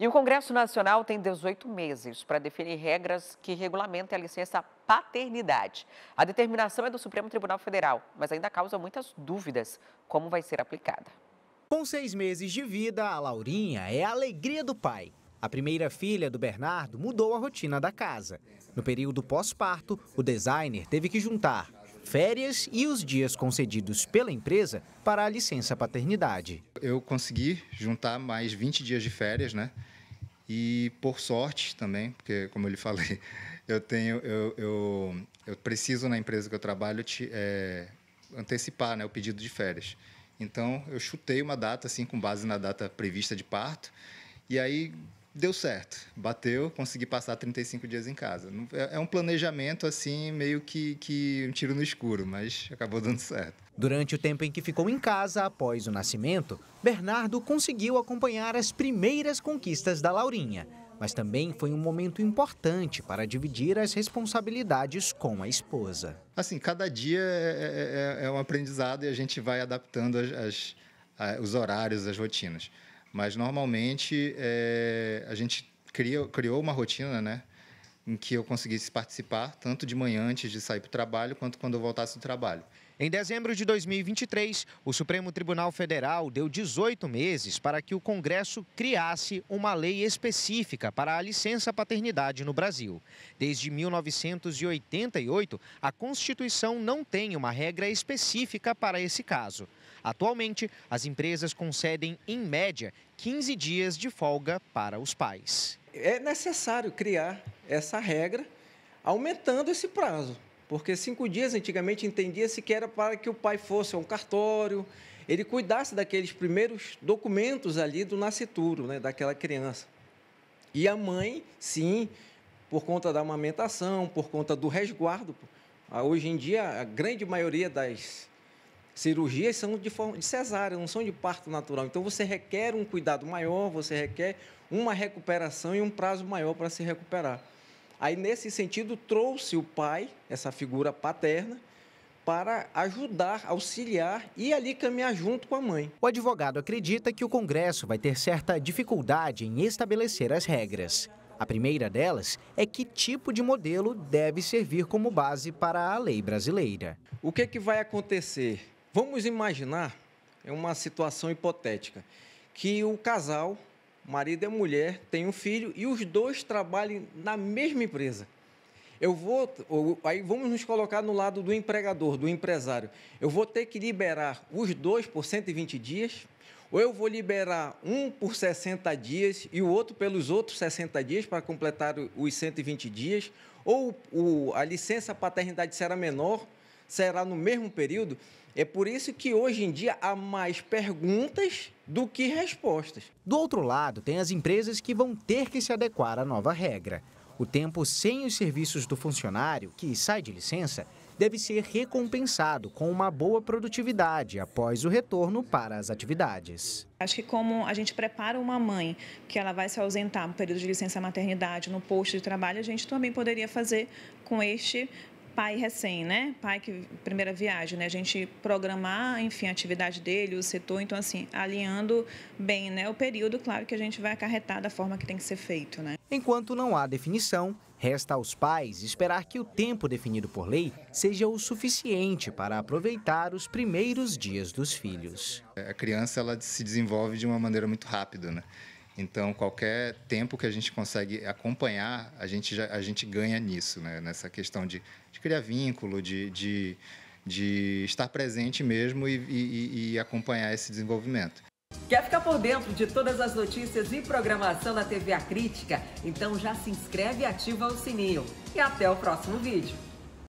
E o Congresso Nacional tem 18 meses para definir regras que regulamentem a licença paternidade. A determinação é do Supremo Tribunal Federal, mas ainda causa muitas dúvidas como vai ser aplicada. Com seis meses de vida, a Laurinha é a alegria do pai. A primeira filha do Bernardo mudou a rotina da casa. No período pós-parto, o designer teve que juntar férias e os dias concedidos pela empresa para a licença paternidade. Eu consegui juntar mais 20 dias de férias, né? E por sorte também, porque como eu lhe falei, eu tenho, eu, eu, eu preciso na empresa que eu trabalho te, é, antecipar, né, o pedido de férias. Então eu chutei uma data assim com base na data prevista de parto. E aí deu certo. Bateu, consegui passar 35 dias em casa. É, é um planejamento assim, meio que, que um tiro no escuro, mas acabou dando certo. Durante o tempo em que ficou em casa após o nascimento, Bernardo conseguiu acompanhar as primeiras conquistas da Laurinha. Mas também foi um momento importante para dividir as responsabilidades com a esposa. Assim, cada dia é, é, é, é um aprendizado e a gente vai adaptando as, as, os horários, as rotinas. Mas normalmente é, a gente criou, criou uma rotina, né? Em que eu conseguisse participar tanto de manhã antes de sair para o trabalho, quanto quando eu voltasse do trabalho. Em dezembro de 2023, o Supremo Tribunal Federal deu 18 meses para que o Congresso criasse uma lei específica para a licença paternidade no Brasil. Desde 1988, a Constituição não tem uma regra específica para esse caso. Atualmente, as empresas concedem, em média, 15 dias de folga para os pais. É necessário criar essa regra, aumentando esse prazo. Porque cinco dias antigamente entendia-se que era para que o pai fosse a um cartório, ele cuidasse daqueles primeiros documentos ali do nascituro, né, daquela criança. E a mãe, sim, por conta da amamentação, por conta do resguardo. Ah, hoje em dia, a grande maioria das cirurgias são de, forma, de cesárea, não são de parto natural. Então, você requer um cuidado maior, você requer uma recuperação e um prazo maior para se recuperar. Aí, nesse sentido, trouxe o pai, essa figura paterna, para ajudar, auxiliar e ali caminhar junto com a mãe. O advogado acredita que o Congresso vai ter certa dificuldade em estabelecer as regras. A primeira delas é que tipo de modelo deve servir como base para a lei brasileira. O que, é que vai acontecer? Vamos imaginar, é uma situação hipotética, que o casal marido é mulher, tem um filho e os dois trabalham na mesma empresa. Eu vou, aí vamos nos colocar no lado do empregador, do empresário. Eu vou ter que liberar os dois por 120 dias, ou eu vou liberar um por 60 dias e o outro pelos outros 60 dias para completar os 120 dias, ou a licença paternidade será menor, será no mesmo período. É por isso que hoje em dia há mais perguntas do que respostas. Do outro lado, tem as empresas que vão ter que se adequar à nova regra. O tempo sem os serviços do funcionário, que sai de licença, deve ser recompensado com uma boa produtividade após o retorno para as atividades. Acho que como a gente prepara uma mãe que ela vai se ausentar no período de licença maternidade no posto de trabalho, a gente também poderia fazer com este pai recém, né? Pai que primeira viagem, né? A gente programar, enfim, a atividade dele, o setor, então assim, alinhando bem, né, o período, claro que a gente vai acarretar da forma que tem que ser feito, né? Enquanto não há definição, resta aos pais esperar que o tempo definido por lei seja o suficiente para aproveitar os primeiros dias dos filhos. A criança ela se desenvolve de uma maneira muito rápida, né? Então, qualquer tempo que a gente consegue acompanhar, a gente, já, a gente ganha nisso, né? nessa questão de, de criar vínculo, de, de, de, estar presente mesmo e, e, e acompanhar esse desenvolvimento. Quer ficar por dentro de todas as notícias e programação da TV A Crítica? Então já se inscreve e ativa o sininho. E até o próximo vídeo.